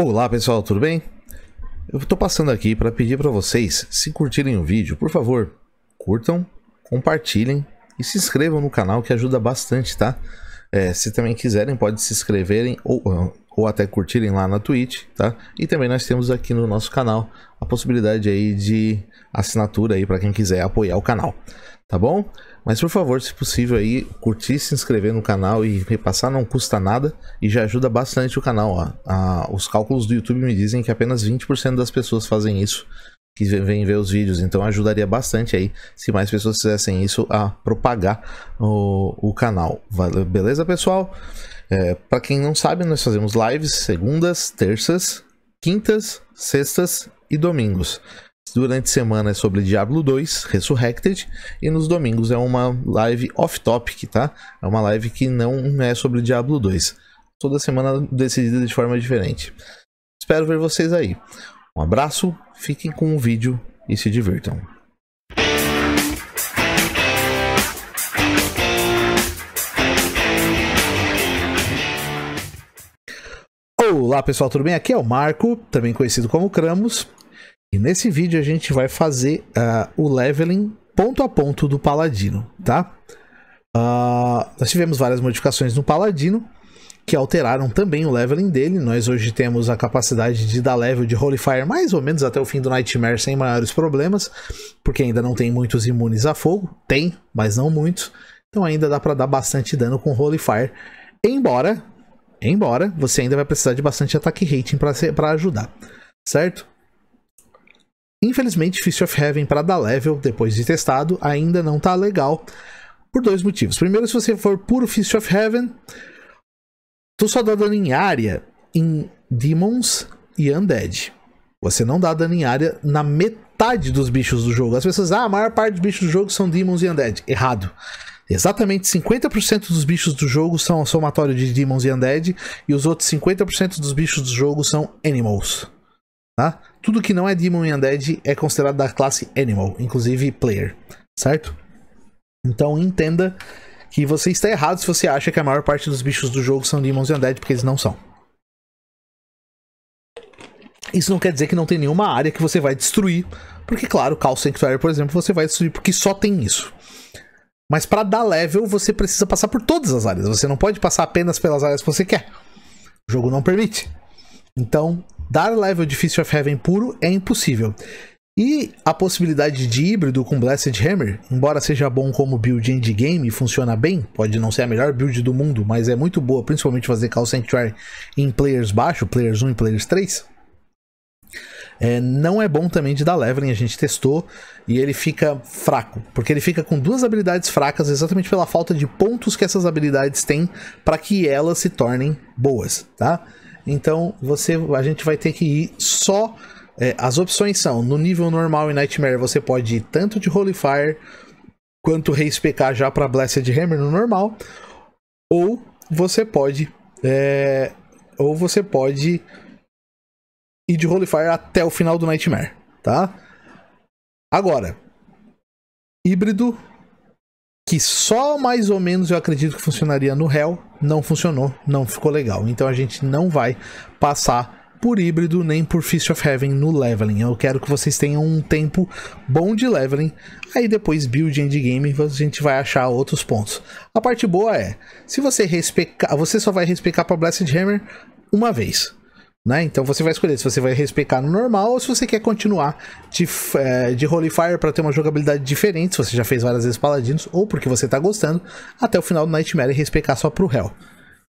Olá pessoal, tudo bem? Eu estou passando aqui para pedir para vocês, se curtirem o vídeo, por favor, curtam, compartilhem e se inscrevam no canal que ajuda bastante, tá? É, se também quiserem, pode se inscreverem ou, ou até curtirem lá na Twitch, tá? E também nós temos aqui no nosso canal a possibilidade aí de assinatura aí para quem quiser apoiar o canal, tá bom? Mas por favor, se possível aí, curtir, se inscrever no canal e repassar não custa nada e já ajuda bastante o canal. Ó. Ah, os cálculos do YouTube me dizem que apenas 20% das pessoas fazem isso, que vêm ver os vídeos. Então ajudaria bastante aí se mais pessoas fizessem isso a propagar o, o canal. Valeu, beleza, pessoal? É, Para quem não sabe, nós fazemos lives segundas, terças, quintas, sextas e domingos. Durante a semana é sobre Diablo 2 Resurrected e nos domingos é uma live off-topic, tá? É uma live que não é sobre Diablo 2. Toda semana decidida de forma diferente. Espero ver vocês aí. Um abraço, fiquem com o vídeo e se divirtam. Olá pessoal, tudo bem? Aqui é o Marco, também conhecido como Cramos. E nesse vídeo a gente vai fazer uh, o leveling ponto a ponto do Paladino, tá? Uh, nós tivemos várias modificações no Paladino que alteraram também o leveling dele. Nós hoje temos a capacidade de dar level de Holy Fire mais ou menos até o fim do Nightmare sem maiores problemas, porque ainda não tem muitos imunes a fogo. Tem, mas não muitos. Então ainda dá para dar bastante dano com Holy Fire. Embora, embora, você ainda vai precisar de bastante ataque rating para ajudar, certo? Infelizmente, Fist of Heaven para dar level, depois de testado, ainda não tá legal por dois motivos. Primeiro, se você for puro Fist of Heaven, tu só dá dano em área em Demons e Undead. Você não dá dano em área na metade dos bichos do jogo. As pessoas, ah, a maior parte dos bichos do jogo são Demons e Undead. Errado. Exatamente 50% dos bichos do jogo são somatório de Demons e Undead, e os outros 50% dos bichos do jogo são Animals. Tá? Tudo que não é Demon e Undead é considerado da classe Animal, inclusive Player, certo? Então entenda que você está errado se você acha que a maior parte dos bichos do jogo são Demons e Undead, porque eles não são. Isso não quer dizer que não tem nenhuma área que você vai destruir, porque claro, Cal Sanctuary, por exemplo, você vai destruir porque só tem isso. Mas para dar level, você precisa passar por todas as áreas. Você não pode passar apenas pelas áreas que você quer. O jogo não permite. Então, Dar level de Fist of Heaven puro é impossível. E a possibilidade de híbrido com Blessed Hammer, embora seja bom como build endgame, funciona bem, pode não ser a melhor build do mundo, mas é muito boa, principalmente fazer Call Sanctuary em players baixo, players 1 e players 3. É, não é bom também de dar leveling, a gente testou e ele fica fraco, porque ele fica com duas habilidades fracas exatamente pela falta de pontos que essas habilidades têm para que elas se tornem boas, tá? Então você, a gente vai ter que ir só. É, as opções são: no nível normal e Nightmare você pode ir tanto de Holy Fire quanto Reis PK já para Blessed Hammer no normal, ou você pode. É, ou você pode ir de Holy Fire até o final do Nightmare, tá? Agora, híbrido que só mais ou menos eu acredito que funcionaria no réu, não funcionou, não ficou legal. Então a gente não vai passar por híbrido nem por Fist of Heaven no leveling. Eu quero que vocês tenham um tempo bom de leveling. Aí depois build endgame a gente vai achar outros pontos. A parte boa é, se você respeitar você só vai respeitar para Blessed Hammer uma vez. Né? Então você vai escolher se você vai respeitar no normal ou se você quer continuar de, é, de Holy Fire para ter uma jogabilidade diferente, se você já fez várias vezes Paladinos, ou porque você está gostando, até o final do Nightmare e respeitar só pro Hell.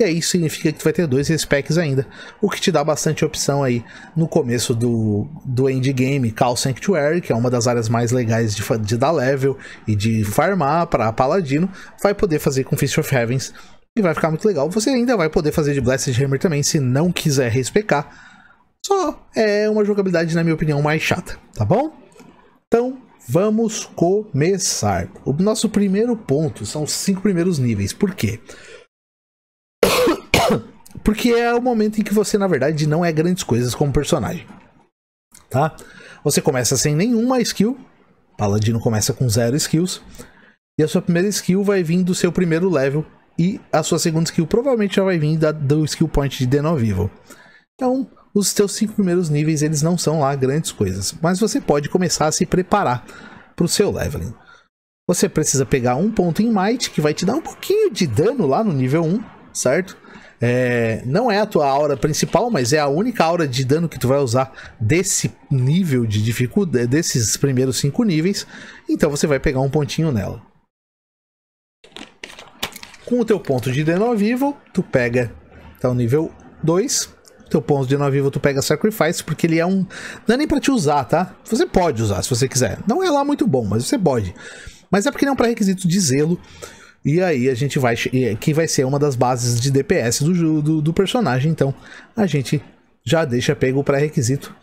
E aí significa que tu vai ter dois respecs ainda, o que te dá bastante opção aí no começo do, do endgame Call Sanctuary, que é uma das áreas mais legais de, de dar level e de farmar para Paladino, vai poder fazer com Fist of Heavens e vai ficar muito legal. Você ainda vai poder fazer de Blessed Hammer também, se não quiser respecar. Só é uma jogabilidade, na minha opinião, mais chata, tá bom? Então, vamos começar. O nosso primeiro ponto são os cinco primeiros níveis. Por quê? Porque é o momento em que você, na verdade, não é grandes coisas como personagem, tá? Você começa sem nenhuma skill. Paladino começa com zero skills. E a sua primeira skill vai vir do seu primeiro level, e a sua segunda skill provavelmente já vai vir da, do skill point de Denovivo. Então, os seus cinco primeiros níveis eles não são lá grandes coisas, mas você pode começar a se preparar para o seu leveling. Você precisa pegar um ponto em Might, que vai te dar um pouquinho de dano lá no nível 1, certo? É, não é a tua aura principal, mas é a única aura de dano que tu vai usar desse nível de dificuldade, desses primeiros cinco níveis. Então você vai pegar um pontinho nela. Com o teu ponto de dano ao vivo, tu pega. Tá o nível 2. Teu ponto de dano ao vivo, tu pega Sacrifice, porque ele é um. Não é nem pra te usar, tá? Você pode usar se você quiser. Não é lá muito bom, mas você pode. Mas é porque não é um pré-requisito de zelo. E aí a gente vai. É, que vai ser uma das bases de DPS do, do, do personagem. Então a gente já deixa pego o pré-requisito.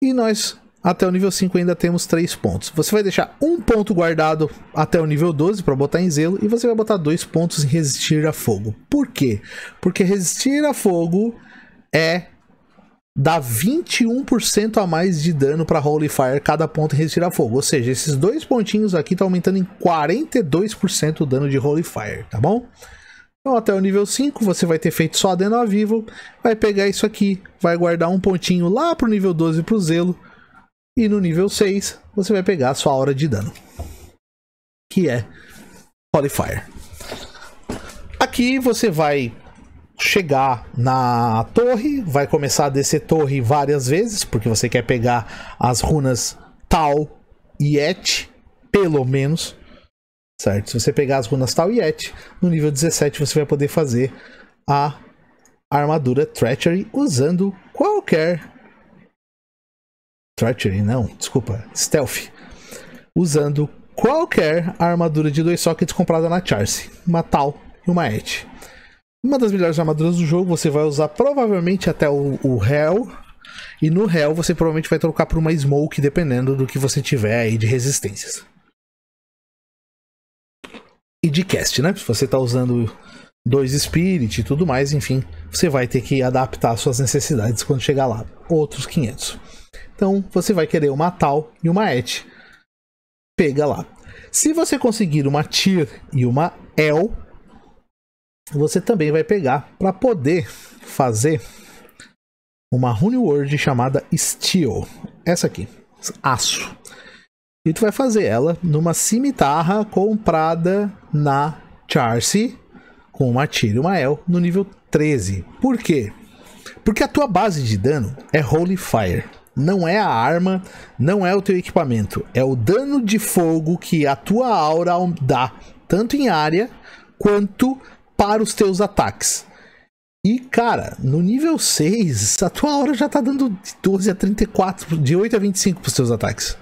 E nós até o nível 5 ainda temos 3 pontos. Você vai deixar um ponto guardado até o nível 12 para botar em zelo e você vai botar dois pontos em resistir a fogo. Por quê? Porque resistir a fogo é dá 21% a mais de dano para Holy Fire cada ponto em resistir a fogo. Ou seja, esses dois pontinhos aqui estão tá aumentando em 42% o dano de Holy Fire, tá bom? Então até o nível 5 você vai ter feito só dano a vivo, vai pegar isso aqui, vai guardar um pontinho lá pro nível 12 pro zelo e no nível 6, você vai pegar a sua hora de dano, que é Qualifier. Aqui você vai chegar na torre, vai começar a descer torre várias vezes, porque você quer pegar as runas Tal e Et, pelo menos. Certo? Se você pegar as runas Tal e Et, no nível 17 você vai poder fazer a armadura Treachery usando qualquer Treachery, não, desculpa, Stealth. Usando qualquer armadura de dois sockets comprada na Charse, uma Tal e uma Et. Uma das melhores armaduras do jogo, você vai usar provavelmente até o, o Hell. E no Hell você provavelmente vai trocar por uma Smoke, dependendo do que você tiver aí de resistências. E de cast, né? Se você está usando dois Spirit e tudo mais, enfim, você vai ter que adaptar suas necessidades quando chegar lá. Outros 500. Então você vai querer uma tal e uma et. Pega lá. Se você conseguir uma tir e uma el, você também vai pegar para poder fazer uma rune word chamada steel. Essa aqui, aço. E tu vai fazer ela numa cimitarra comprada na Charcy com uma tir e uma el no nível 13. Por quê? Porque a tua base de dano é Holy Fire não é a arma, não é o teu equipamento, é o dano de fogo que a tua aura dá, tanto em área quanto para os teus ataques. E, cara, no nível 6, a tua aura já tá dando de 12 a 34, de 8 a 25 pros teus ataques.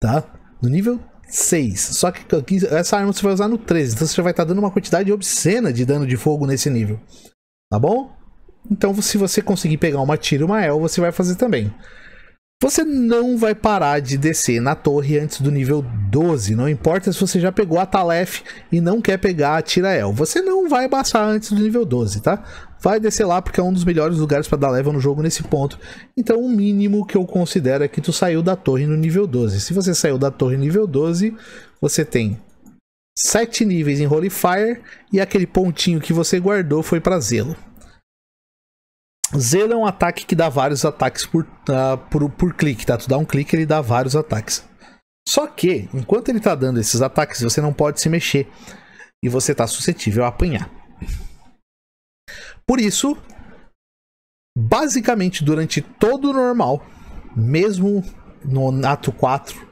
Tá? No nível 6. Só que essa arma você vai usar no 13, então você já vai estar tá dando uma quantidade obscena de dano de fogo nesse nível. Tá bom? Então, se você conseguir pegar uma tira e uma El, você vai fazer também. Você não vai parar de descer na torre antes do nível 12, não importa se você já pegou a Talef e não quer pegar a Tirael. Você não vai passar antes do nível 12, tá? Vai descer lá porque é um dos melhores lugares para dar leva no jogo nesse ponto. Então o mínimo que eu considero é que tu saiu da torre no nível 12. Se você saiu da torre nível 12, você tem 7 níveis em Holy Fire e aquele pontinho que você guardou foi para Zelo. Zelo é um ataque que dá vários ataques por, uh, por, por clique, tá? Tu dá um clique ele dá vários ataques. Só que, enquanto ele tá dando esses ataques, você não pode se mexer. E você tá suscetível a apanhar. Por isso, basicamente durante todo o normal, mesmo no Nato 4,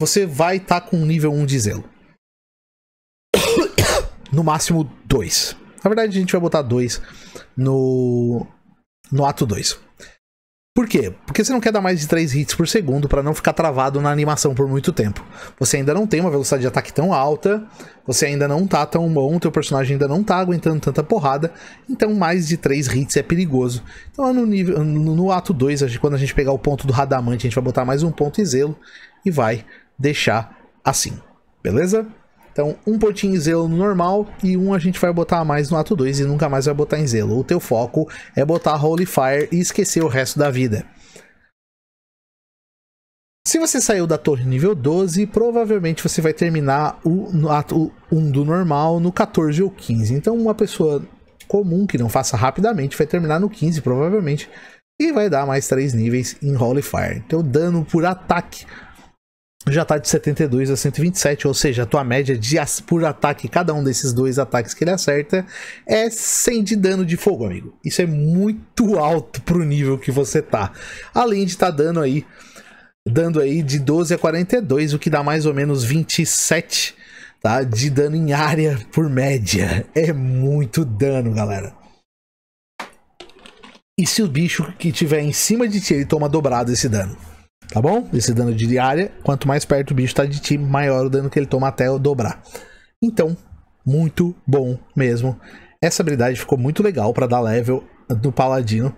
você vai estar tá com nível 1 de zelo. No máximo 2. Na verdade, a gente vai botar 2 no, no ato 2. Por quê? Porque você não quer dar mais de 3 hits por segundo para não ficar travado na animação por muito tempo. Você ainda não tem uma velocidade de ataque tão alta, você ainda não tá tão bom, teu personagem ainda não tá aguentando tanta porrada, então mais de 3 hits é perigoso. Então no, nível, no ato 2, quando a gente pegar o ponto do Radamante, a gente vai botar mais um ponto em zelo e vai deixar assim. Beleza? Então, um potinho em zelo no normal e um a gente vai botar a mais no ato 2 e nunca mais vai botar em zelo. O teu foco é botar Holy Fire e esquecer o resto da vida. Se você saiu da torre nível 12, provavelmente você vai terminar o ato 1 do normal no 14 ou 15. Então, uma pessoa comum que não faça rapidamente vai terminar no 15, provavelmente, e vai dar mais 3 níveis em Holy Fire. Então, dano por ataque já tá de 72 a 127, ou seja, a tua média de por ataque, cada um desses dois ataques que ele acerta, é 100 de dano de fogo, amigo. Isso é muito alto pro nível que você tá. Além de estar tá dando aí dando aí de 12 a 42, o que dá mais ou menos 27 tá? de dano em área por média. É muito dano, galera. E se o bicho que tiver em cima de ti, ele toma dobrado esse dano tá bom? Esse dano de área, quanto mais perto o bicho tá de ti, maior o dano que ele toma até eu dobrar. Então, muito bom mesmo. Essa habilidade ficou muito legal para dar level do Paladino.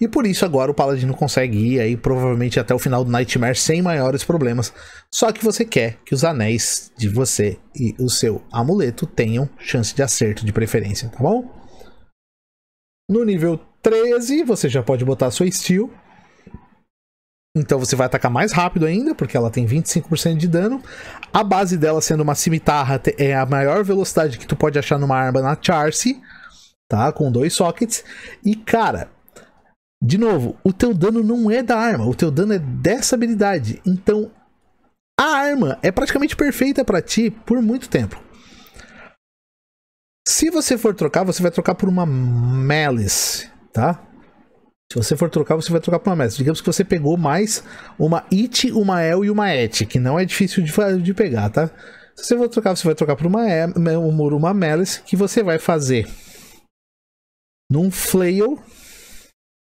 E por isso agora o Paladino consegue ir aí provavelmente até o final do Nightmare sem maiores problemas. Só que você quer que os anéis de você e o seu amuleto tenham chance de acerto de preferência, tá bom? No nível 13 você já pode botar sua Steel então você vai atacar mais rápido ainda, porque ela tem 25% de dano. A base dela sendo uma cimitarra é a maior velocidade que tu pode achar numa arma na Charse, tá? Com dois sockets. E cara, de novo, o teu dano não é da arma, o teu dano é dessa habilidade. Então a arma é praticamente perfeita para ti por muito tempo. Se você for trocar, você vai trocar por uma Malice, tá? Se você for trocar, você vai trocar por uma mestra. Digamos que você pegou mais uma it, uma el e uma et, que não é difícil de, de pegar, tá? Se você for trocar, você vai trocar por uma, e, uma, uma malice, que você vai fazer num flail.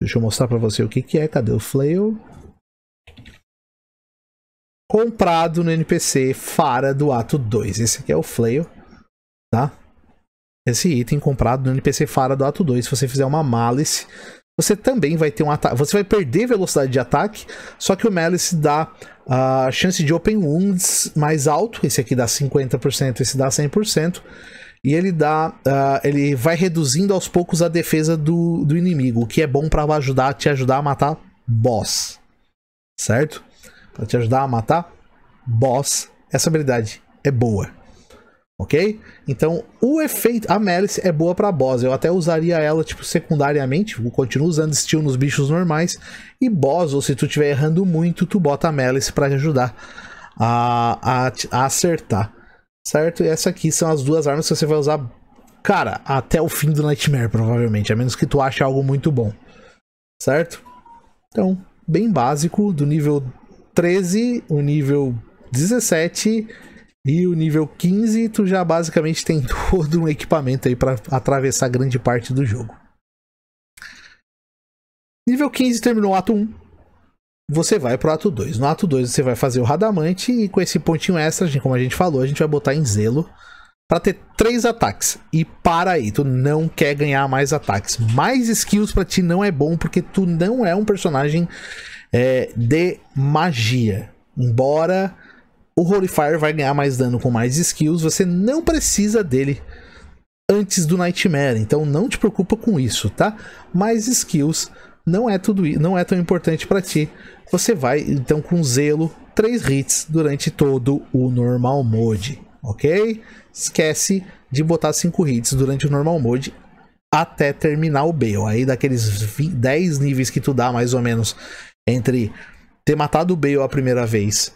Deixa eu mostrar para você o que, que é. Cadê o flail? Comprado no NPC Fara do ato 2. Esse aqui é o flail, tá? Esse item comprado no NPC Fara do ato 2. Se você fizer uma malice, você também vai ter um ataque. Você vai perder velocidade de ataque, só que o Malice dá a uh, chance de Open Wounds mais alto. Esse aqui dá 50%, esse dá 100%. E ele dá. Uh, ele vai reduzindo aos poucos a defesa do, do inimigo, o que é bom para ajudar, te ajudar a matar boss. Certo? Para te ajudar a matar boss, essa habilidade é boa ok? Então, o efeito, a Malice é boa para boss. Eu até usaria ela, tipo, secundariamente. continuo usando Steel nos bichos normais. E boss, ou se tu estiver errando muito, tu bota a Malice para te ajudar a, a, a, acertar. Certo? E essa aqui são as duas armas que você vai usar, cara, até o fim do Nightmare, provavelmente. A menos que tu ache algo muito bom. Certo? Então, bem básico, do nível 13, o nível 17 e o nível 15, tu já basicamente tem todo um equipamento aí para atravessar grande parte do jogo. Nível 15 terminou o ato 1. Você vai pro ato 2. No ato 2 você vai fazer o Radamante e com esse pontinho extra, como a gente falou, a gente vai botar em zelo para ter três ataques. E para aí, tu não quer ganhar mais ataques. Mais skills para ti não é bom porque tu não é um personagem é, de magia. Embora o Fire vai ganhar mais dano com mais skills, você não precisa dele antes do Nightmare, então não te preocupa com isso, tá? Mais skills não é tudo, não é tão importante para ti. Você vai então com zelo três hits durante todo o normal mode, ok? Esquece de botar cinco hits durante o normal mode até terminar o Bale. Aí daqueles 10 níveis que tu dá mais ou menos entre ter matado o Bale a primeira vez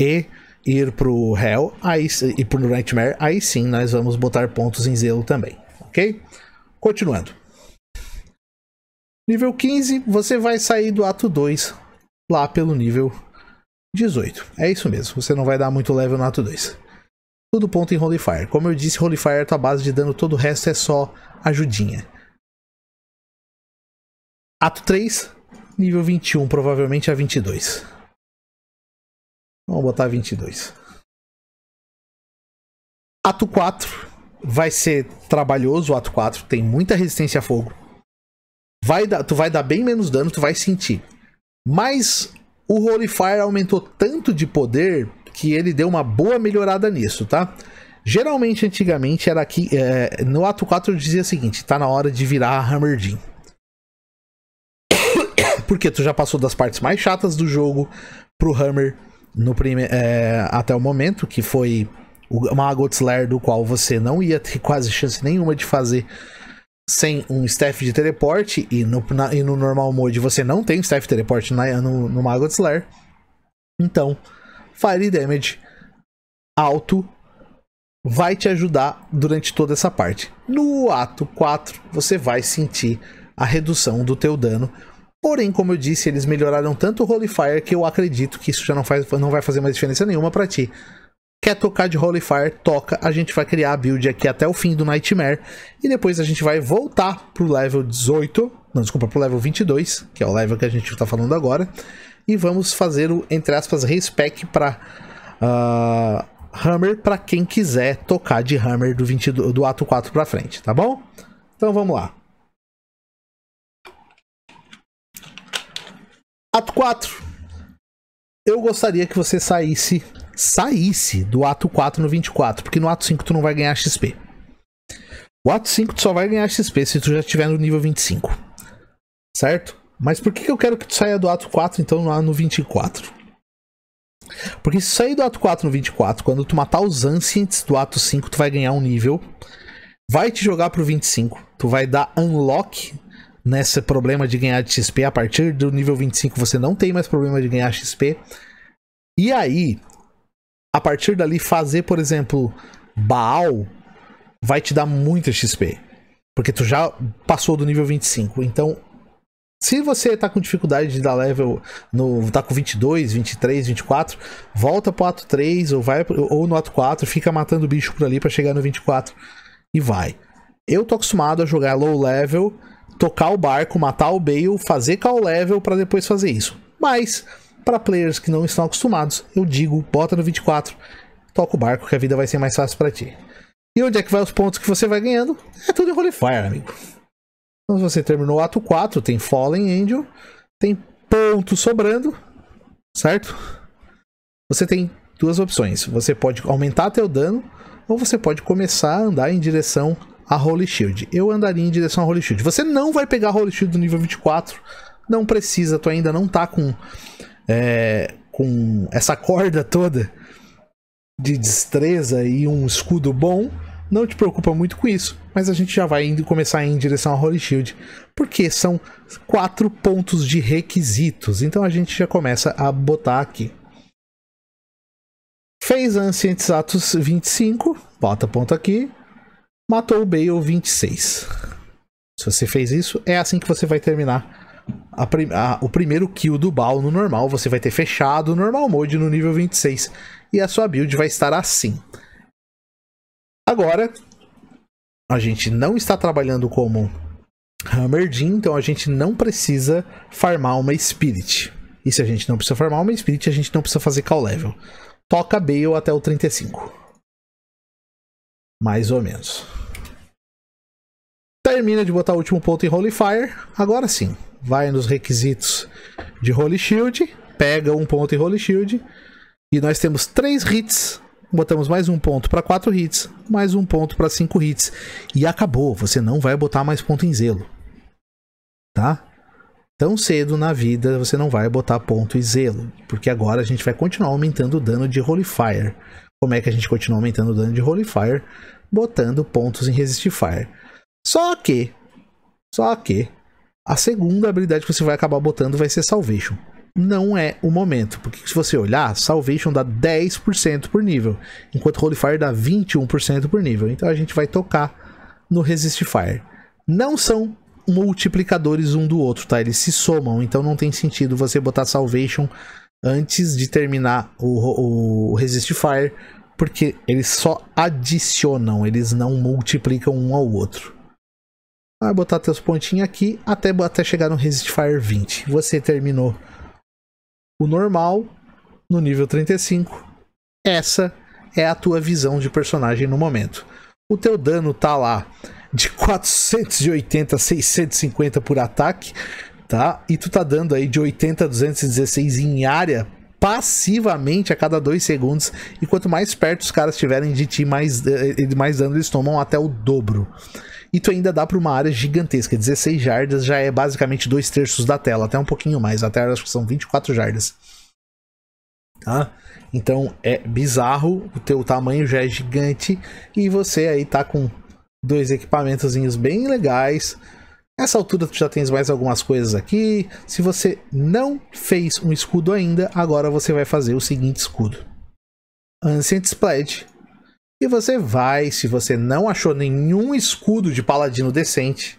e ir pro Hell aí, e pro Nightmare, aí sim nós vamos botar pontos em zelo também, ok? Continuando. Nível 15, você vai sair do ato 2 lá pelo nível 18. É isso mesmo, você não vai dar muito level no ato 2. Tudo ponto em Holy Fire. Como eu disse, Holy Fire é a tua base de dano, todo o resto é só ajudinha. Ato 3, nível 21, provavelmente a 22. Vamos botar 22. Ato 4 vai ser trabalhoso. O ato 4 tem muita resistência a fogo. Vai dar, tu vai dar bem menos dano, tu vai sentir. Mas o Holy Fire aumentou tanto de poder que ele deu uma boa melhorada nisso, tá? Geralmente, antigamente, era aqui. É, no ato 4 eu dizia o seguinte: tá na hora de virar a Hammer Jean. Porque tu já passou das partes mais chatas do jogo pro Hammer no prime... É, até o momento, que foi o Magot Slayer, do qual você não ia ter quase chance nenhuma de fazer sem um staff de teleporte, e no, na, e no normal mode você não tem staff de teleporte na, no, no Magot Slayer. Então, Fire Damage alto vai te ajudar durante toda essa parte. No ato 4, você vai sentir a redução do teu dano Porém, como eu disse, eles melhoraram tanto o Holy Fire que eu acredito que isso já não, faz, não vai fazer mais diferença nenhuma para ti. Quer tocar de Holy Fire? Toca. A gente vai criar a build aqui até o fim do Nightmare. E depois a gente vai voltar pro level 18. Não, desculpa, pro level 22, que é o level que a gente tá falando agora. E vamos fazer o, entre aspas, respec pra uh, Hammer para quem quiser tocar de Hammer do, 22, do ato 4 pra frente, tá bom? Então vamos lá. Ato 4. Eu gostaria que você saísse saísse do ato 4 no 24, porque no ato 5 tu não vai ganhar XP. O ato 5 tu só vai ganhar XP se tu já estiver no nível 25. Certo? Mas por que eu quero que tu saia do ato 4 então lá no 24? Porque se sair do ato 4 no 24, quando tu matar os Ancients do ato 5, tu vai ganhar um nível. Vai te jogar pro 25. Tu vai dar unlock nesse problema de ganhar de XP. A partir do nível 25 você não tem mais problema de ganhar XP. E aí, a partir dali, fazer, por exemplo, Baal vai te dar muito XP. Porque tu já passou do nível 25. Então, se você tá com dificuldade de dar level no tá com 22, 23, 24, volta pro ato 3 ou vai ou no ato 4, fica matando bicho por ali para chegar no 24 e vai. Eu tô acostumado a jogar low level tocar o barco, matar o Bale, fazer call level para depois fazer isso. Mas, para players que não estão acostumados, eu digo, bota no 24, toca o barco que a vida vai ser mais fácil para ti. E onde é que vai os pontos que você vai ganhando? É tudo em fire, amigo. Então, se você terminou o ato 4, tem Fallen Angel, tem ponto sobrando, certo? Você tem duas opções. Você pode aumentar teu dano ou você pode começar a andar em direção a Holy Shield. Eu andaria em direção a Holy Shield. Você não vai pegar a Holy Shield do nível 24, não precisa, tu ainda não tá com, é, com essa corda toda de destreza e um escudo bom. Não te preocupa muito com isso, mas a gente já vai indo, começar a ir em direção a Holy Shield, porque são quatro pontos de requisitos, então a gente já começa a botar aqui. Fez Ancientes Atos 25, bota ponto aqui. Matou o Bale 26. Se você fez isso, é assim que você vai terminar a prim a, o primeiro kill do Baal no normal. Você vai ter fechado o normal mode no nível 26. E a sua build vai estar assim. Agora, a gente não está trabalhando como Hammerdin, então a gente não precisa farmar uma Spirit. E se a gente não precisa farmar uma Spirit, a gente não precisa fazer call level. Toca Bale até o 35. Mais ou menos termina de botar o último ponto em Holy Fire. Agora sim, vai nos requisitos de Holy Shield, pega um ponto em Holy Shield. E nós temos três hits. Botamos mais um ponto para quatro hits, mais um ponto para cinco hits. E acabou. Você não vai botar mais ponto em zelo. Tá? Tão cedo na vida você não vai botar ponto em zelo. Porque agora a gente vai continuar aumentando o dano de Holy Fire. Como é que a gente continua aumentando o dano de Holy Fire? Botando pontos em Resist Fire. Só que, só que, a segunda habilidade que você vai acabar botando vai ser Salvation. Não é o momento, porque se você olhar, Salvation dá 10% por nível, enquanto Holy Fire dá 21% por nível. Então a gente vai tocar no Resist Fire. Não são multiplicadores um do outro, tá? Eles se somam, então não tem sentido você botar Salvation antes de terminar o, o Resist Fire, porque eles só adicionam, eles não multiplicam um ao outro. Vai ah, botar teus pontinhos aqui até, até chegar no Resist Fire 20. Você terminou o normal no nível 35. Essa é a tua visão de personagem no momento. O teu dano tá lá de 480 a 650 por ataque, tá? E tu tá dando aí de 80 a 216 em área passivamente a cada 2 segundos. E quanto mais perto os caras estiverem de ti, mais, eh, eh, mais dano eles tomam até o dobro e tu ainda dá para uma área gigantesca. 16 jardas já é basicamente dois terços da tela, até um pouquinho mais. Até acho que são 24 jardas. Tá? Então é bizarro, o teu tamanho já é gigante e você aí tá com dois equipamentozinhos bem legais. Nessa altura tu já tens mais algumas coisas aqui. Se você não fez um escudo ainda, agora você vai fazer o seguinte escudo. Ancient Splash e você vai, se você não achou nenhum escudo de paladino decente,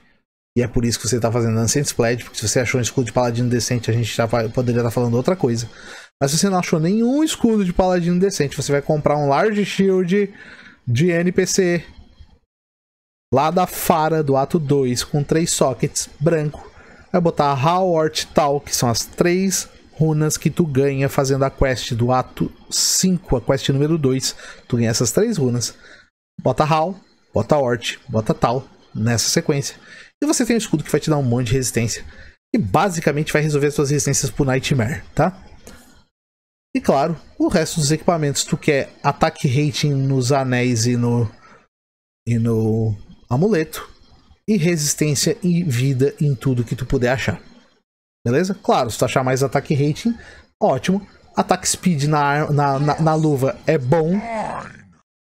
e é por isso que você está fazendo Ancient Spled, porque se você achou um escudo de paladino decente, a gente já vai, poderia estar tá falando outra coisa. Mas se você não achou nenhum escudo de paladino decente, você vai comprar um Large Shield de NPC lá da Fara do ato 2 com três sockets branco. Vai botar Howard Tal, que são as três runas que tu ganha fazendo a quest do ato 5, a quest número 2. Tu ganha essas três runas. Bota Hal, bota Ort, bota Tal nessa sequência. E você tem um escudo que vai te dar um monte de resistência. E basicamente vai resolver as suas resistências pro Nightmare, tá? E claro, o resto dos equipamentos, tu quer ataque rating nos anéis e no, e no amuleto. E resistência e vida em tudo que tu puder achar. Beleza? Claro, se tu achar mais ataque rating, ótimo. Ataque speed na, na, na, na luva é bom.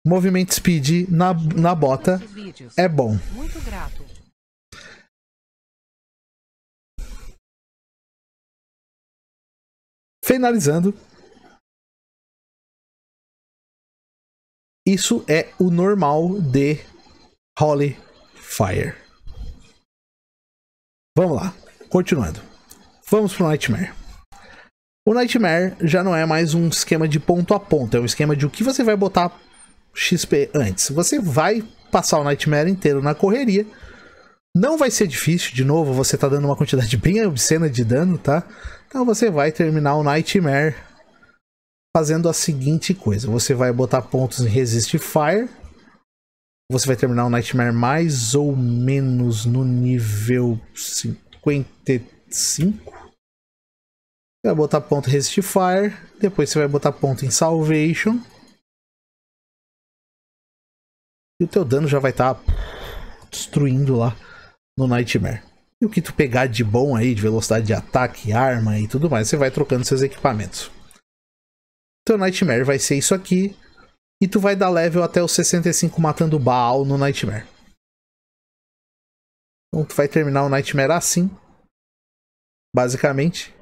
Movimento speed na, na bota é bom. Finalizando. Isso é o normal de Holy Fire. Vamos lá, continuando. Vamos pro Nightmare. O Nightmare já não é mais um esquema de ponto a ponto, é um esquema de o que você vai botar XP antes. Você vai passar o Nightmare inteiro na correria. Não vai ser difícil, de novo, você tá dando uma quantidade bem obscena de dano, tá? Então você vai terminar o Nightmare fazendo a seguinte coisa. Você vai botar pontos em Resist Fire. Você vai terminar o Nightmare mais ou menos no nível 55. Você vai botar ponto Resist Fire. Depois você vai botar ponto em Salvation. E o teu dano já vai estar tá destruindo lá no Nightmare. E o que tu pegar de bom aí, de velocidade de ataque, arma e tudo mais, você vai trocando seus equipamentos. Teu Nightmare vai ser isso aqui. E tu vai dar level até o 65 matando Baal no Nightmare. Então tu vai terminar o Nightmare assim. Basicamente.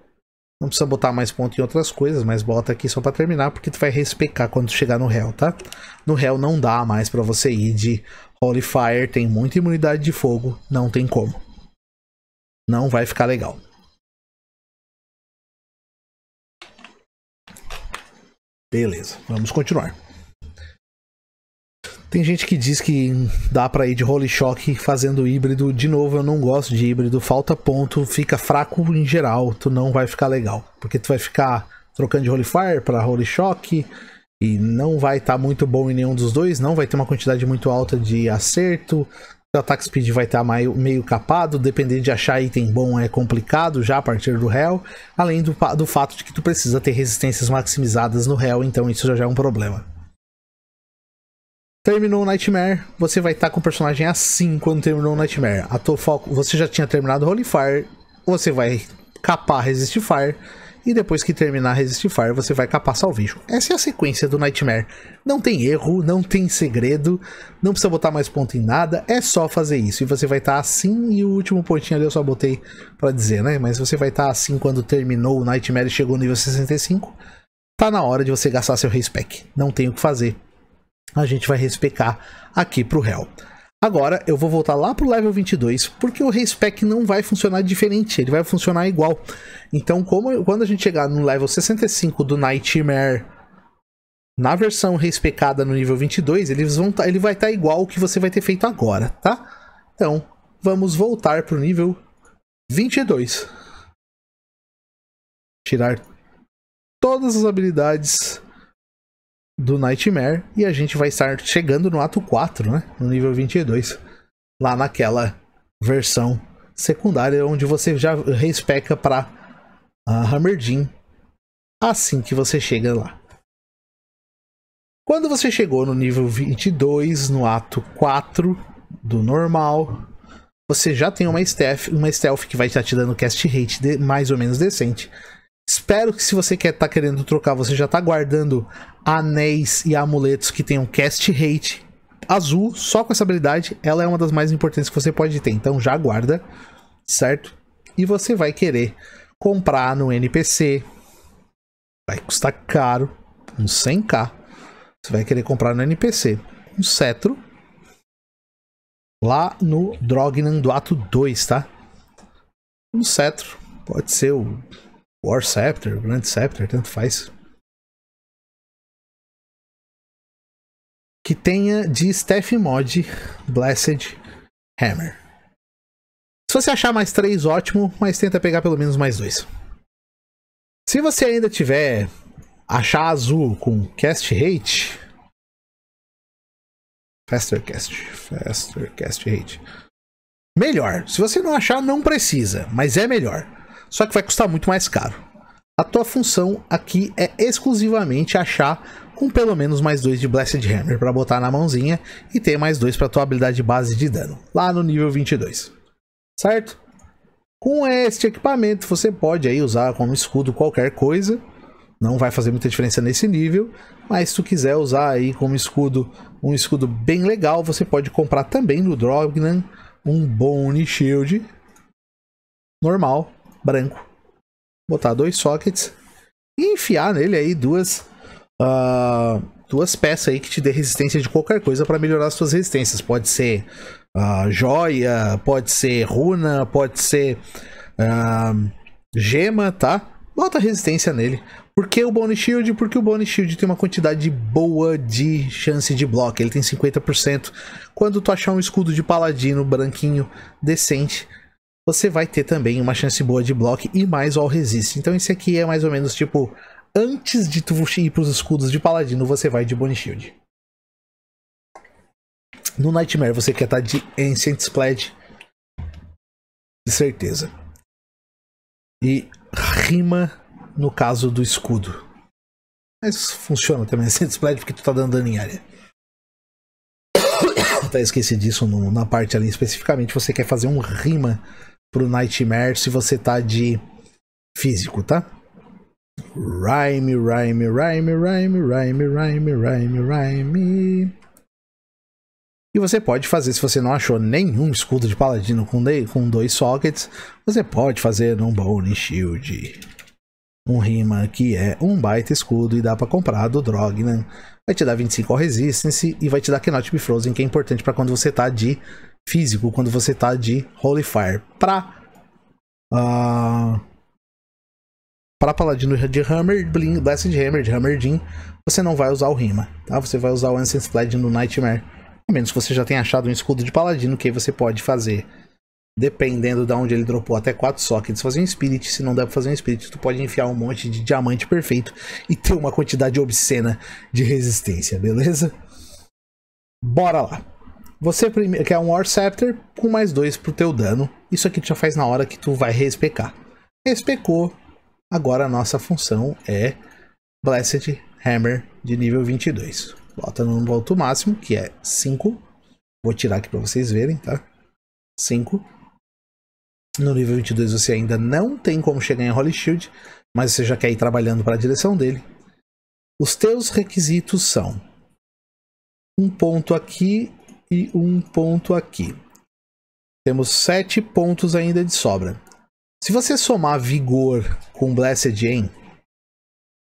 Não precisa botar mais ponto em outras coisas, mas bota aqui só para terminar, porque tu vai respecar quando chegar no réu, tá? No réu não dá mais para você ir de Holy Fire, tem muita imunidade de fogo, não tem como. Não vai ficar legal. Beleza, vamos continuar. Tem gente que diz que dá para ir de Holy Shock fazendo híbrido. De novo, eu não gosto de híbrido. Falta ponto, fica fraco em geral. Tu não vai ficar legal. Porque tu vai ficar trocando de Holy Fire para Holy Shock. E não vai estar tá muito bom em nenhum dos dois. Não vai ter uma quantidade muito alta de acerto. O ataque speed vai estar tá meio, capado. Depender de achar item bom é complicado já a partir do réu. Além do, do fato de que tu precisa ter resistências maximizadas no réu. Então isso já é um problema. Terminou o Nightmare, você vai estar tá com o personagem assim quando terminou o Nightmare. A tua foco, você já tinha terminado Holy Fire, você vai capar Resist Fire, e depois que terminar Resist Fire, você vai capar Salvation. Essa é a sequência do Nightmare. Não tem erro, não tem segredo, não precisa botar mais ponto em nada, é só fazer isso. E você vai estar tá assim, e o último pontinho ali eu só botei para dizer, né? Mas você vai estar tá assim quando terminou o Nightmare e chegou no nível 65. Tá na hora de você gastar seu respec. Não tem o que fazer a gente vai respecar aqui para o réu. Agora eu vou voltar lá para o level 22, porque o respec não vai funcionar diferente, ele vai funcionar igual. Então como, quando a gente chegar no level 65 do Nightmare, na versão respecada no nível 22, eles vão tá, ele vai estar tá igual o que você vai ter feito agora, tá? Então vamos voltar para o nível 22. Tirar todas as habilidades do Nightmare e a gente vai estar chegando no ato 4, né? No nível 22, lá naquela versão secundária onde você já respeca para a ah, Hammerjin assim que você chega lá. Quando você chegou no nível 22, no ato 4 do normal, você já tem uma stealth, uma stealth que vai estar te dando cast rate de, mais ou menos decente. Espero que se você quer estar tá querendo trocar, você já está guardando anéis e amuletos que tenham cast rate azul, só com essa habilidade, ela é uma das mais importantes que você pode ter. Então já guarda, certo? E você vai querer comprar no NPC. Vai custar caro, uns 100k. Você vai querer comprar no NPC um cetro lá no Drognan do ato 2, tá? Um cetro, pode ser o War Scepter, o Grand Scepter, tanto faz. que tenha de Steph Mod Blessed Hammer. Se você achar mais três, ótimo, mas tenta pegar pelo menos mais dois. Se você ainda tiver achar azul com cast rate, faster cast, faster cast rate. Melhor. Se você não achar, não precisa, mas é melhor. Só que vai custar muito mais caro. A tua função aqui é exclusivamente achar com pelo menos mais dois de Blessed Hammer para botar na mãozinha e ter mais dois para tua habilidade base de dano, lá no nível 22. Certo? Com este equipamento você pode aí usar como escudo qualquer coisa, não vai fazer muita diferença nesse nível, mas se tu quiser usar aí como escudo um escudo bem legal, você pode comprar também no Drognan um Bone Shield normal, branco. Botar dois sockets e enfiar nele aí duas uh, duas peças aí que te dê resistência de qualquer coisa para melhorar as suas resistências. Pode ser uh, joia, pode ser runa, pode ser uh, gema, tá? Bota resistência nele. Por que o Bone Shield? Porque o Bone Shield tem uma quantidade boa de chance de bloco. Ele tem 50%. Quando tu achar um escudo de paladino branquinho decente, você vai ter também uma chance boa de bloco e mais all resist. Então esse aqui é mais ou menos tipo antes de tu ir pros escudos de paladino, você vai de Bone Shield. No Nightmare você quer estar tá de Ancient Splash. De certeza. E rima no caso do escudo. Mas funciona também Ancient Splash porque tu tá dando dano em área. Até esqueci disso no, na parte ali especificamente. Você quer fazer um rima pro Nightmare se você tá de físico, tá? Rhyme, rhyme, rhyme, rhyme, rhyme, rhyme, rhyme, rhyme. E você pode fazer, se você não achou nenhum escudo de paladino com, dois sockets, você pode fazer um Bone Shield. Um Rima que é um baita escudo e dá para comprar do Drognan. Vai te dar 25 ao Resistance e vai te dar Cannot Be Frozen, que é importante para quando você tá de físico, quando você tá de Holy Fire. Pra... Uh para paladino de Hammer, Bling, Blessed Hammer, de Hammer Jean, você não vai usar o Rima, tá? Você vai usar o Ancient Blade no Nightmare. A menos que você já tenha achado um escudo de paladino, que aí você pode fazer, dependendo de onde ele dropou, até 4 sockets, fazer um Spirit. Se não der pra fazer um Spirit, tu pode enfiar um monte de diamante perfeito e ter uma quantidade obscena de resistência, beleza? Bora lá! Você primeiro quer um War Scepter com mais dois pro teu dano. Isso aqui tu já faz na hora que tu vai respecar. Respecou, Agora a nossa função é Blessed Hammer de nível 22. Bota no volto máximo, que é 5. Vou tirar aqui para vocês verem, tá? 5. No nível 22 você ainda não tem como chegar em Holy Shield, mas você já quer ir trabalhando para a direção dele. Os teus requisitos são um ponto aqui e um ponto aqui. Temos sete pontos ainda de sobra. Se você somar vigor com Blessed Jane,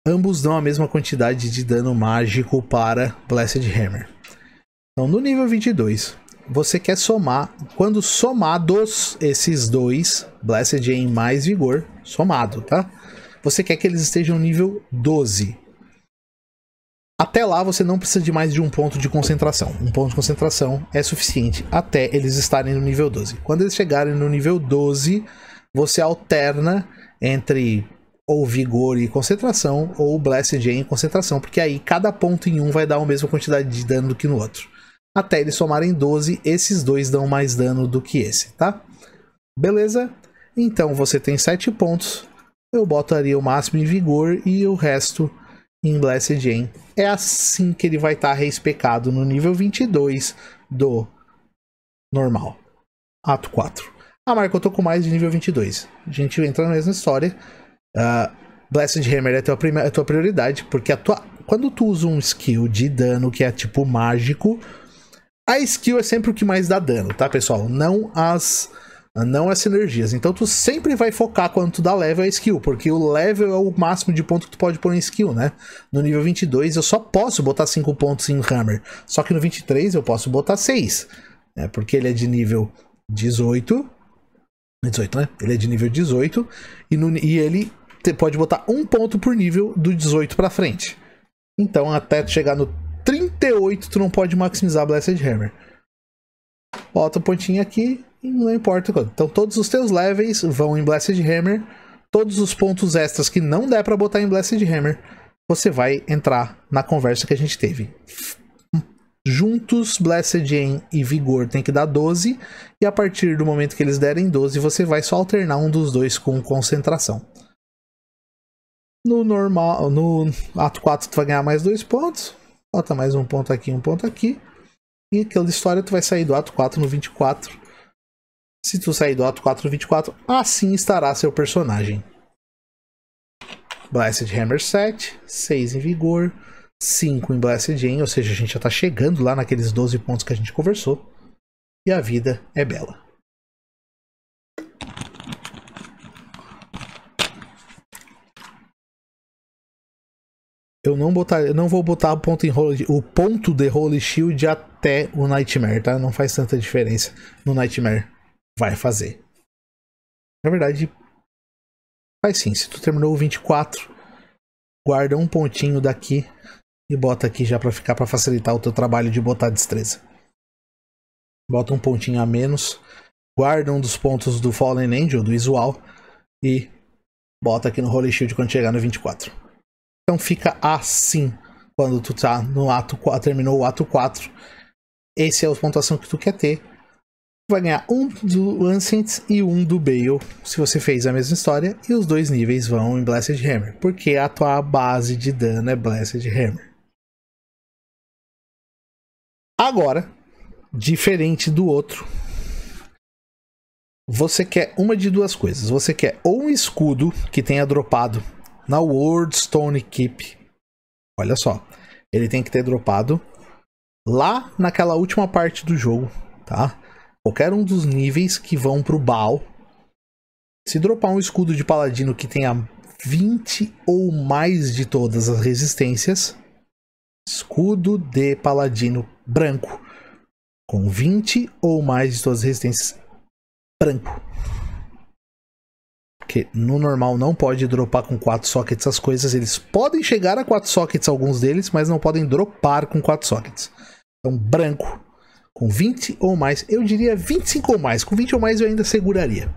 ambos dão a mesma quantidade de dano mágico para Blessed Hammer. Então, no nível 22, você quer somar, quando somados esses dois, Blessed Gem mais vigor, somado, tá? Você quer que eles estejam no nível 12. Até lá você não precisa de mais de um ponto de concentração. Um ponto de concentração é suficiente até eles estarem no nível 12. Quando eles chegarem no nível 12, você alterna entre ou vigor e concentração, ou Blessed em concentração, porque aí cada ponto em um vai dar a mesma quantidade de dano do que no outro. Até eles somarem 12, esses dois dão mais dano do que esse, tá? Beleza? Então você tem 7 pontos, eu botaria o máximo em vigor e o resto em Blessed Gem. É assim que ele vai estar tá respecado no nível 22 do normal. Ato 4. Ah, Marco, eu tô com mais de nível 22. A gente entra na mesma história. Uh, Blessed Hammer é tua, é tua prioridade, porque a tua, quando tu usa um skill de dano que é tipo mágico, a skill é sempre o que mais dá dano, tá, pessoal? Não as não as sinergias. Então tu sempre vai focar quando tu dá level a skill, porque o level é o máximo de ponto que tu pode pôr em skill, né? No nível 22 eu só posso botar 5 pontos em Hammer, só que no 23 eu posso botar 6, né? Porque ele é de nível 18 18, né? Ele é de nível 18 e, no, e ele te, pode botar um ponto por nível do 18 pra frente. Então, até chegar no 38, tu não pode maximizar Blessed Hammer. Bota o um pontinho aqui e não importa quanto. Então, todos os teus levels vão em Blessed Hammer. Todos os pontos extras que não der para botar em Blessed Hammer, você vai entrar na conversa que a gente teve. Juntos, Blessed Jane e Vigor tem que dar 12, e a partir do momento que eles derem 12, você vai só alternar um dos dois com concentração. No normal, no ato 4 tu vai ganhar mais dois pontos, bota mais um ponto aqui, um ponto aqui. E aquela história tu vai sair do ato 4 no 24. Se tu sair do ato 4 no 24, assim estará seu personagem. Blessed Hammer 7, 6 em vigor, 5 em Blessed Jane, ou seja, a gente já está chegando lá naqueles 12 pontos que a gente conversou. E a vida é bela. Eu não botar, eu não vou botar o ponto em Holy, o ponto de Holy Shield até o Nightmare, tá? Não faz tanta diferença no Nightmare. Vai fazer. Na verdade, faz sim. Se tu terminou o 24, guarda um pontinho daqui e bota aqui já para ficar para facilitar o teu trabalho de botar destreza. Bota um pontinho a menos. Guarda um dos pontos do Fallen Angel, do visual. E bota aqui no Holy Shield quando chegar no 24. Então fica assim quando tu tá no ato 4, terminou o ato 4. Esse é a pontuação que tu quer ter vai ganhar um do Ancient e um do Bale, se você fez a mesma história, e os dois níveis vão em Blessed Hammer, porque a tua base de dano é Blessed Hammer. Agora, diferente do outro, você quer uma de duas coisas. Você quer ou um escudo que tenha dropado na Worldstone Keep. Olha só, ele tem que ter dropado lá naquela última parte do jogo, tá? Qualquer um dos níveis que vão pro Baal. Se dropar um escudo de paladino que tenha 20 ou mais de todas as resistências, escudo de paladino branco. Com 20 ou mais de suas resistências branco. Porque no normal não pode dropar com 4 sockets as coisas. Eles podem chegar a 4 sockets, alguns deles, mas não podem dropar com 4 sockets. Então, branco. Com 20 ou mais. Eu diria 25 ou mais. Com 20 ou mais eu ainda seguraria.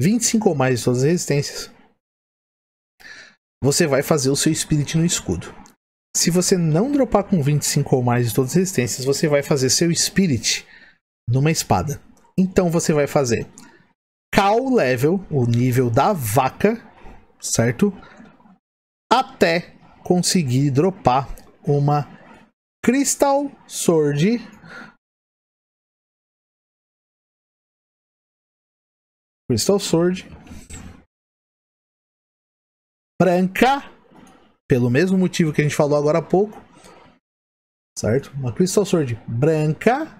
25 ou mais de suas resistências. Você vai fazer o seu espírito no escudo. Se você não dropar com 25 ou mais de todas as resistências, você vai fazer seu Spirit numa espada. Então você vai fazer Cal level, o nível da vaca, certo? Até conseguir dropar uma Crystal Sword Crystal Sword branca pelo mesmo motivo que a gente falou agora há pouco. Certo? Uma Crystal Sword branca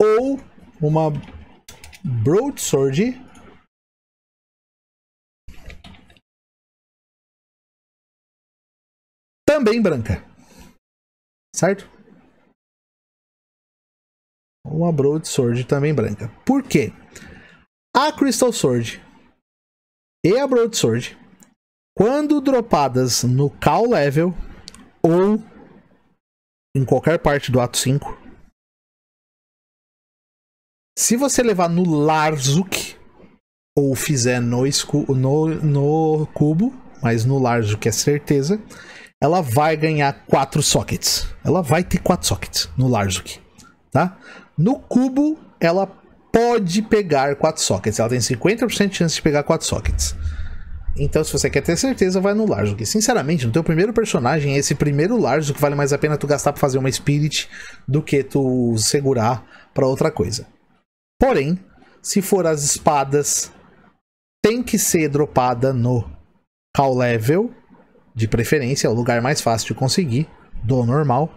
ou uma sword também branca. Certo? Uma sword também branca. Por quê? A Crystal Sword e a sword quando dropadas no call level ou em qualquer parte do ato 5, se você levar no Larzuk ou fizer no, no, no cubo, mas no Larzuk é certeza, ela vai ganhar quatro sockets. Ela vai ter quatro sockets no Larzuk, tá? No cubo, ela pode pegar quatro sockets. Ela tem 50% de chance de pegar quatro sockets. Então, se você quer ter certeza, vai no Larzo. Que sinceramente, no teu primeiro personagem, esse primeiro Larzo que vale mais a pena tu gastar pra fazer uma Spirit do que tu segurar pra outra coisa. Porém, se for as espadas, tem que ser dropada no Call Level, de preferência, é o lugar mais fácil de conseguir, do normal.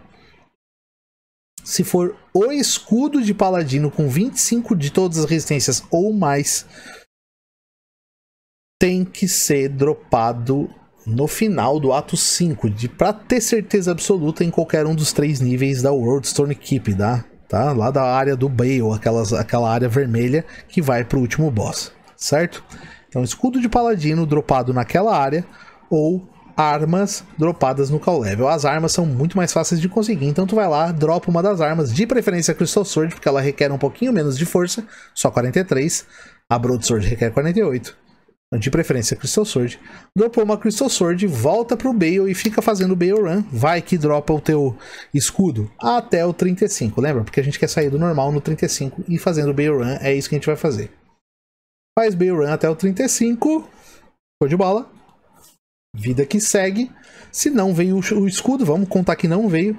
Se for o escudo de paladino com 25 de todas as resistências ou mais, tem que ser dropado no final do ato 5, para ter certeza absoluta em qualquer um dos três níveis da World Stone Keep, tá? tá? Lá da área do Bale, aquelas, aquela área vermelha que vai para o último boss, certo? Então, escudo de paladino dropado naquela área ou armas dropadas no call level. As armas são muito mais fáceis de conseguir, então tu vai lá, dropa uma das armas, de preferência a Crystal Sword, porque ela requer um pouquinho menos de força, só 43, a Broadsword requer 48, de preferência Crystal Sword, dropou uma Crystal Sword, volta pro Bale e fica fazendo Bale Run, vai que dropa o teu escudo até o 35, lembra? Porque a gente quer sair do normal no 35 e fazendo Bale Run é isso que a gente vai fazer. Faz Bale Run até o 35, show de bola, vida que segue, se não veio o escudo, vamos contar que não veio,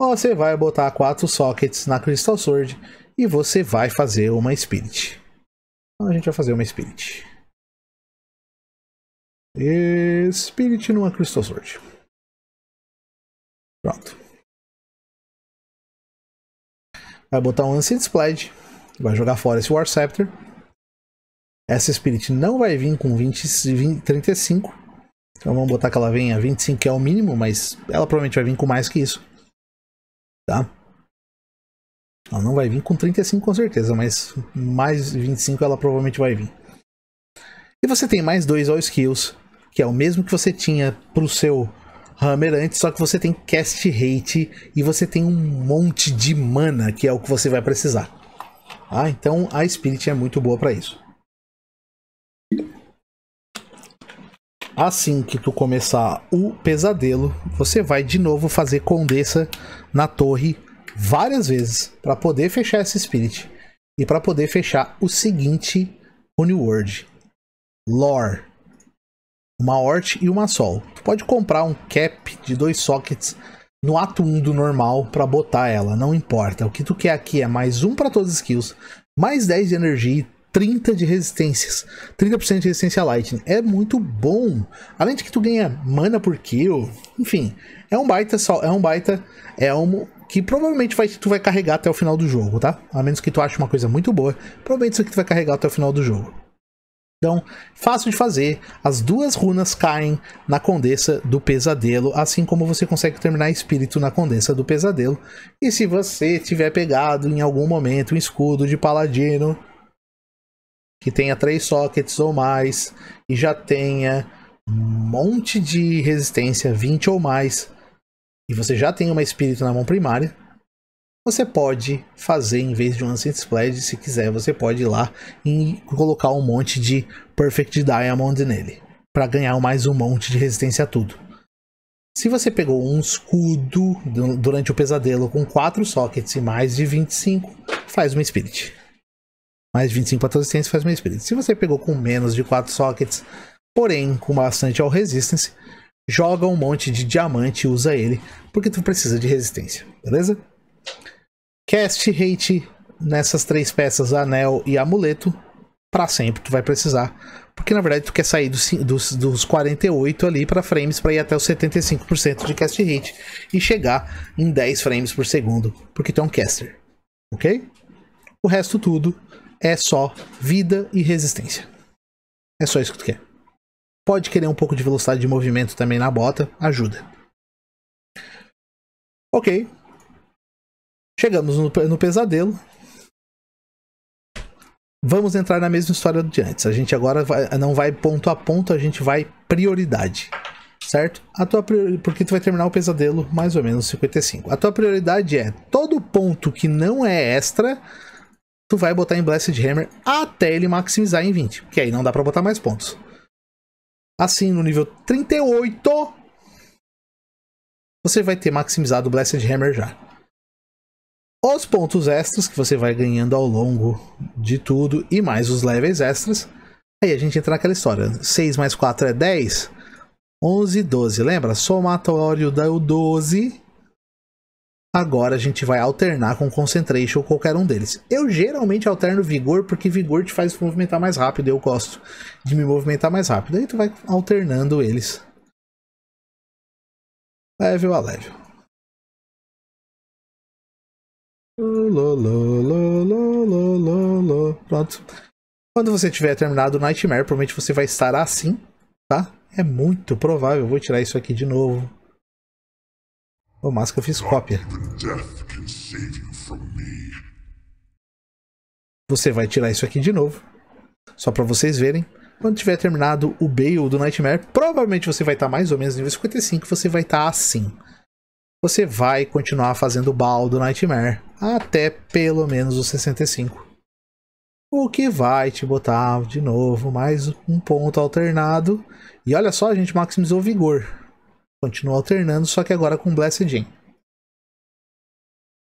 você vai botar quatro sockets na Crystal Sword e você vai fazer uma Spirit. Então a gente vai fazer uma Spirit. Spirit numa Crystal Sword. Pronto. Vai botar um Ancient Splide. Vai jogar fora esse War Scepter. Essa Spirit não vai vir com 20, 20, 35. Então vamos botar que ela venha 25, que é o mínimo, mas ela provavelmente vai vir com mais que isso. Tá? Ela não vai vir com 35 com certeza, mas mais 25 ela provavelmente vai vir. E você tem mais dois All Skills que é o mesmo que você tinha pro seu Hammer antes, só que você tem cast rate e você tem um monte de mana, que é o que você vai precisar. Ah, então a Spirit é muito boa para isso. Assim que tu começar o pesadelo, você vai de novo fazer condessa na torre várias vezes para poder fechar esse Spirit e para poder fechar o seguinte unilord Lore uma Ort e uma Sol. Tu pode comprar um cap de dois sockets no ato 1 do normal para botar ela, não importa. O que tu quer aqui é mais um para todas as skills, mais 10 de energia e 30 de resistências. 30% de resistência Lightning. É muito bom. Além de que tu ganha mana por kill. Enfim, é um baita sol. É um baita elmo que provavelmente vai, tu vai carregar até o final do jogo, tá? A menos que tu ache uma coisa muito boa. Provavelmente isso aqui tu vai carregar até o final do jogo. Então, fácil de fazer. As duas runas caem na Condessa do Pesadelo, assim como você consegue terminar espírito na Condessa do Pesadelo. E se você tiver pegado em algum momento um escudo de paladino que tenha três sockets ou mais e já tenha um monte de resistência 20 ou mais e você já tem uma espírito na mão primária, você pode fazer em vez de um Ancient Splash, se quiser, você pode ir lá e colocar um monte de Perfect Diamond nele, para ganhar mais um monte de resistência a tudo. Se você pegou um escudo durante o pesadelo com 4 sockets e mais de 25, faz uma Spirit. Mais de 25 para resistência faz uma Spirit. Se você pegou com menos de 4 sockets, porém com bastante All Resistance, joga um monte de diamante e usa ele, porque tu precisa de resistência, beleza? Cast Hate nessas três peças, anel e amuleto, para sempre tu vai precisar. Porque na verdade tu quer sair dos, dos, dos 48 ali para frames para ir até os 75% de cast rate e chegar em 10 frames por segundo, porque tu é um caster. OK? O resto tudo é só vida e resistência. É só isso que tu quer. Pode querer um pouco de velocidade de movimento também na bota, ajuda. OK, Chegamos no, no pesadelo. Vamos entrar na mesma história do de antes. A gente agora vai, não vai ponto a ponto, a gente vai prioridade. Certo? A tua Porque tu vai terminar o pesadelo mais ou menos 55. A tua prioridade é todo ponto que não é extra, tu vai botar em Blessed Hammer até ele maximizar em 20. Porque aí não dá pra botar mais pontos. Assim, no nível 38, você vai ter maximizado o Blessed Hammer já os pontos extras que você vai ganhando ao longo de tudo e mais os levels extras. Aí a gente entra naquela história: 6 mais 4 é 10, 11, 12. Lembra? Somatório da o 12. Agora a gente vai alternar com Concentration ou qualquer um deles. Eu geralmente alterno Vigor, porque Vigor te faz movimentar mais rápido. Eu gosto de me movimentar mais rápido. Aí tu vai alternando eles. Level a level. Pronto. Quando você tiver terminado o Nightmare, provavelmente você vai estar assim, tá? É muito provável. Eu vou tirar isso aqui de novo. O máscara eu fiz cópia. Você vai tirar isso aqui de novo. Só para vocês verem. Quando tiver terminado o Bale do Nightmare, provavelmente você vai estar mais ou menos nível 55, você vai estar assim. Você vai continuar fazendo o Baal do Nightmare até pelo menos os 65. O que vai te botar de novo mais um ponto alternado. E olha só, a gente maximizou o vigor. Continua alternando, só que agora com Blessed Gen.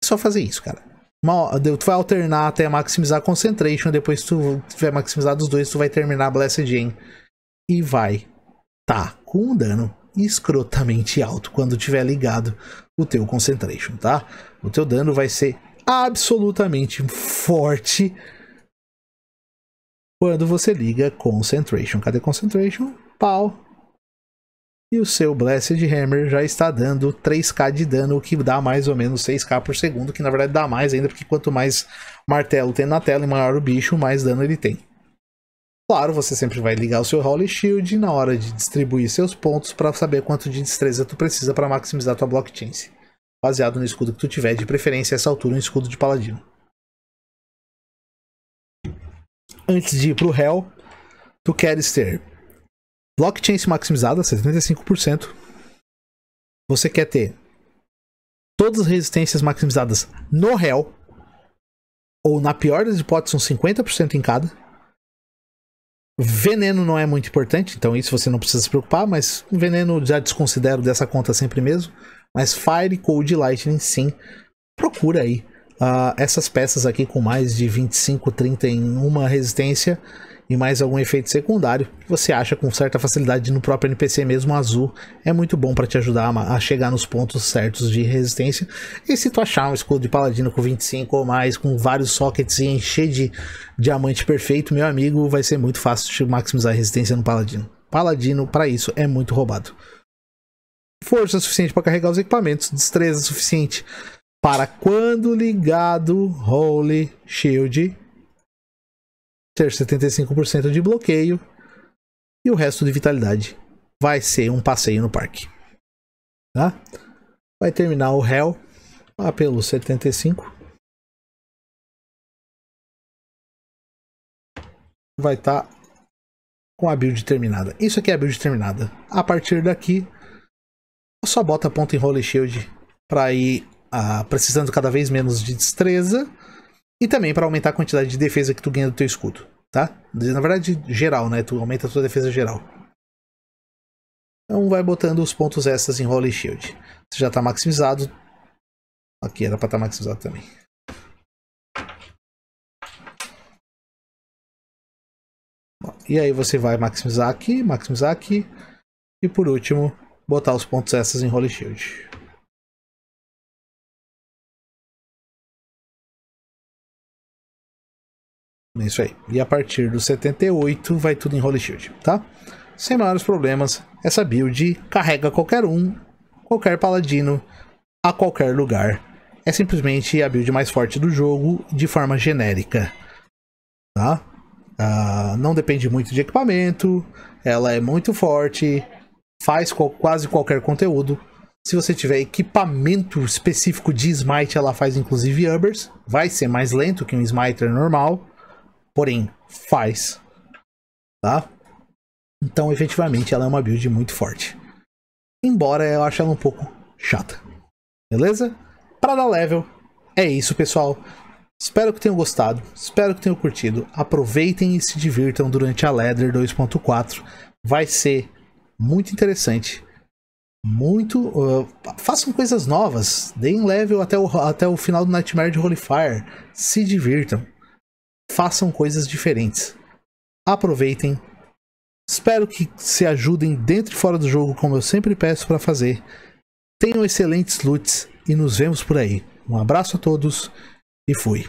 É só fazer isso, cara. Uma, tu vai alternar até maximizar Concentration, depois tu tiver maximizado os dois, tu vai terminar Blessed Gen. E vai tá com um dano escrotamente alto quando tiver ligado o teu concentration, tá? O teu dano vai ser absolutamente forte quando você liga concentration. Cadê concentration? Pau. E o seu Blessed Hammer já está dando 3k de dano, o que dá mais ou menos 6k por segundo, que na verdade dá mais ainda, porque quanto mais martelo tem na tela e maior o bicho, mais dano ele tem. Claro, você sempre vai ligar o seu Holy Shield na hora de distribuir seus pontos para saber quanto de destreza tu precisa para maximizar tua block chance. Baseado no escudo que tu tiver, de preferência essa altura um escudo de paladino. Antes de ir pro Hell, tu queres ter block chance maximizada, 75%. Você quer ter todas as resistências maximizadas no Hell, ou na pior das hipóteses, uns 50% em cada Veneno não é muito importante, então isso você não precisa se preocupar, mas veneno já desconsidero dessa conta sempre mesmo. Mas Fire, Cold Lightning sim. Procura aí uh, essas peças aqui com mais de 25, 30 em uma resistência e mais algum efeito secundário que você acha com certa facilidade no próprio NPC mesmo azul. É muito bom para te ajudar a chegar nos pontos certos de resistência. E se tu achar um escudo de paladino com 25 ou mais, com vários sockets e encher de diamante perfeito, meu amigo, vai ser muito fácil de maximizar a resistência no paladino. Paladino, para isso, é muito roubado. Força suficiente para carregar os equipamentos, destreza suficiente para quando ligado, Holy Shield ter 75% de bloqueio e o resto de vitalidade. Vai ser um passeio no parque. Tá? Vai terminar o réu lá pelo 75. Vai estar tá com a build terminada. Isso aqui é a build terminada. A partir daqui, só bota ponto em Holy Shield para ir ah, precisando cada vez menos de destreza e também para aumentar a quantidade de defesa que tu ganha do teu escudo, tá? Na verdade, geral, né? Tu aumenta a tua defesa geral. Então vai botando os pontos extras em Holy Shield. Você já está maximizado. Aqui era para estar tá maximizado também. e aí você vai maximizar aqui, maximizar aqui. E por último, botar os pontos extras em Holy Shield. É isso aí. E a partir do 78 vai tudo em Holy Shield, tá? Sem maiores problemas, essa build carrega qualquer um, qualquer paladino, a qualquer lugar. É simplesmente a build mais forte do jogo de forma genérica, tá? Ah, não depende muito de equipamento, ela é muito forte, faz co quase qualquer conteúdo. Se você tiver equipamento específico de smite, ela faz inclusive ubers. Vai ser mais lento que um smiter normal porém faz, tá? Então, efetivamente, ela é uma build muito forte. Embora eu ache ela um pouco chata. Beleza? Para dar level, é isso, pessoal. Espero que tenham gostado, espero que tenham curtido. Aproveitem e se divirtam durante a Ladder 2.4. Vai ser muito interessante. Muito. Uh, façam coisas novas. Deem level até o, até o final do Nightmare de Holy Fire. Se divirtam façam coisas diferentes. Aproveitem. Espero que se ajudem dentro e fora do jogo, como eu sempre peço para fazer. Tenham excelentes lutes e nos vemos por aí. Um abraço a todos e fui.